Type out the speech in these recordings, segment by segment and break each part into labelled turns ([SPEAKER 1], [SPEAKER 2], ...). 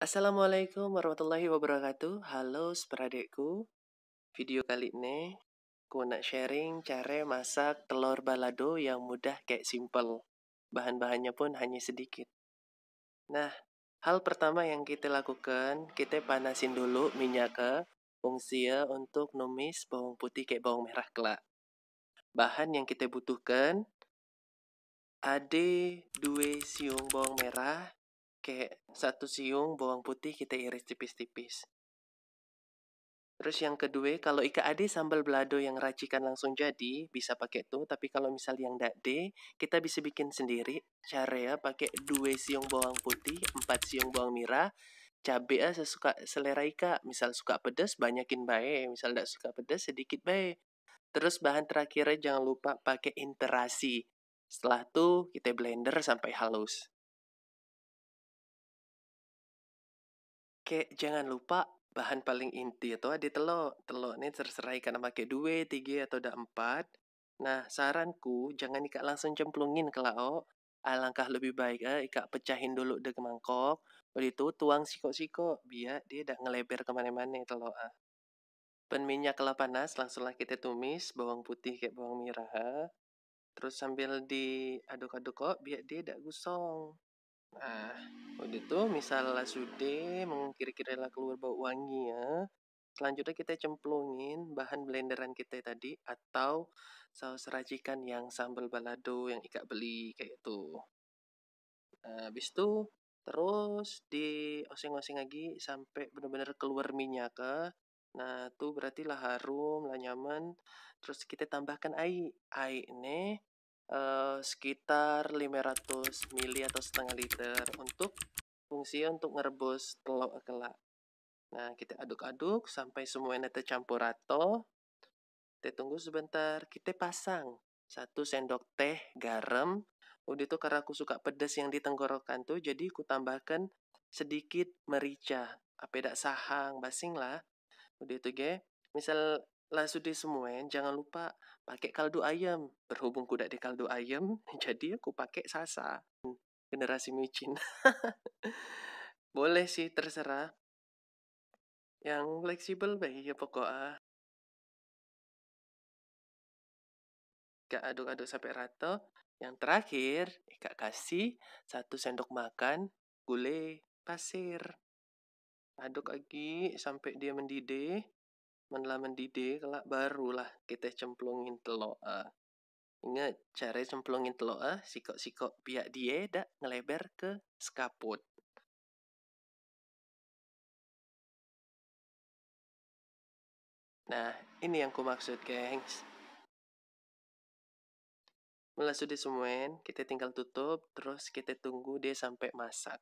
[SPEAKER 1] Assalamualaikum warahmatullahi wabarakatuh. Halo seperadekku. Video kali ini aku nak sharing cara masak telur balado yang mudah kayak simple. Bahan-bahannya pun hanya sedikit. Nah, hal pertama yang kita lakukan, kita panasin dulu minyaknya, fungsinya untuk numis bawang putih kayak bawang merah kelak. Bahan yang kita butuhkan ada dua siung bawang merah kayak satu siung bawang putih kita iris tipis-tipis. Terus yang kedua, kalau Ika Ade sambal belado yang racikan langsung jadi, bisa pakai tuh. Tapi kalau misal yang de, kita bisa bikin sendiri. Cara ya, pakai dua siung bawang putih, empat siung bawang merah, cabe ya sesuka selera Ika. Misal suka pedas, banyakin bae. Misal tidak suka pedas, sedikit bae. Terus bahan terakhirnya jangan lupa pakai interasi. Setelah tuh kita blender sampai halus. Oke, jangan lupa bahan paling inti itu ada telur. Telur ini terserah ikan pakai dua, tiga, atau ada empat. Nah, saranku jangan ikat langsung cemplungin ke lauk. Alangkah ah, lebih baik eh, ikat pecahin dulu deh mangkok. Lalu itu tuang siko-siko biar dia tidak ngeleber kemana-mana telur. Ah. Pen minyak kelapa panas langsunglah kita tumis bawang putih kayak bawang merah. Terus sambil diaduk-aduk kok biar dia tidak gosong itu misalnya sudah mengkira-kira lah keluar bau wangi ya selanjutnya kita cemplungin bahan blenderan kita tadi atau saus racikan yang sambal balado yang ikat beli kayak itu nah, habis itu terus di oseng-oseng lagi sampai benar-benar keluar minyak ke ya. nah tuh berarti lah harum lah nyaman terus kita tambahkan air air ini uh, sekitar 500 ml atau setengah liter untuk fungsi untuk ngerebus telur kelak. Nah, kita aduk-aduk sampai semuanya tercampur rata. Kita tunggu sebentar, kita pasang satu sendok teh garam. Udah itu karena aku suka pedas yang ditenggorokan tuh, jadi aku tambahkan sedikit merica. Apa tidak ya, sahang, basing lah. Udah itu ge. Misal sudah semua, ya, jangan lupa pakai kaldu ayam. Berhubung kuda di kaldu ayam, jadi aku pakai sasa. Generasi micin. Boleh sih, terserah. Yang fleksibel baik ya pokoknya. Kak aduk-aduk sampai rata. Yang terakhir, Kak kasih satu sendok makan gulai pasir. Aduk lagi sampai dia mendidih men mendidih kelak barulah kita cemplungin telok. ah. Ingat, cara cemplungin telok ah, sikok-sikok pihak dia dak ngeleber ke skaput. Nah, ini yang ku maksud, gengs. Mulai sudah semuen, kita tinggal tutup, terus kita tunggu dia sampai masak.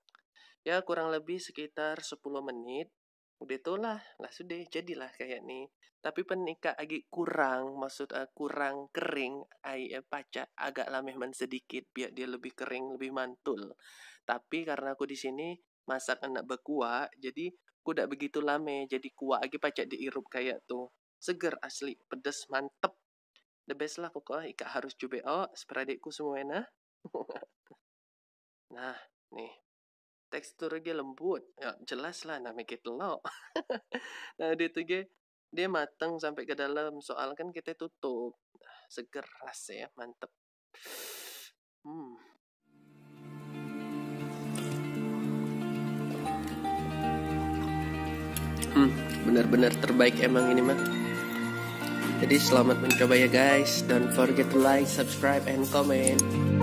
[SPEAKER 1] Ya, kurang lebih sekitar 10 menit udah tau lah lah sudah jadilah kayak nih tapi penikah agak kurang maksud uh, kurang kering air uh, eh, paca agak men sedikit biar dia lebih kering lebih mantul tapi karena aku di sini masak enak berkuah jadi aku tidak begitu lame jadi kuah agak paca diirup kayak tuh seger asli pedes mantep the best lah pokoknya ika harus coba oh seperadikku enak nah nih tekstur ge lembut ya jelas lah namanya kita lo nah dia tuh dia mateng sampai ke dalam soal kan kita tutup ah, seger ras ya mantep hmm hmm benar-benar terbaik emang ini mah jadi selamat mencoba ya guys don't forget to like subscribe and comment